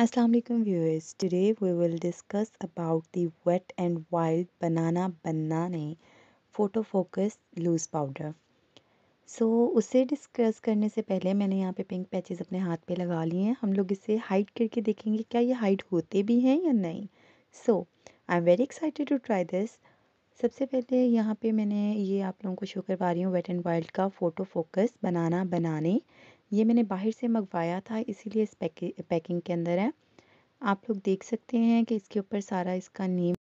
viewers today we will discuss about the wet and wild banana बनना ने photo focus loose powder so so, उसे discuss करने से पहले मैंने यहाँ पे पिंक पैचेस अपने हाथ पे लगा लिए हैं हम लोग इसे हाइड करके देखेंगे क्या ये हाइड होते भी हैं या नहीं so I am very excited to try this सबसे पहले यहाँ पे मैंने ये आप लोगों को शो करवा रही हूँ वेट एंड वाइल्ड का फ़ोटो फोकस बनाना बनाने ये मैंने बाहर से मंगवाया था इसीलिए इस पैके पैकिंग के अंदर है आप लोग देख सकते हैं कि इसके ऊपर सारा इसका नेम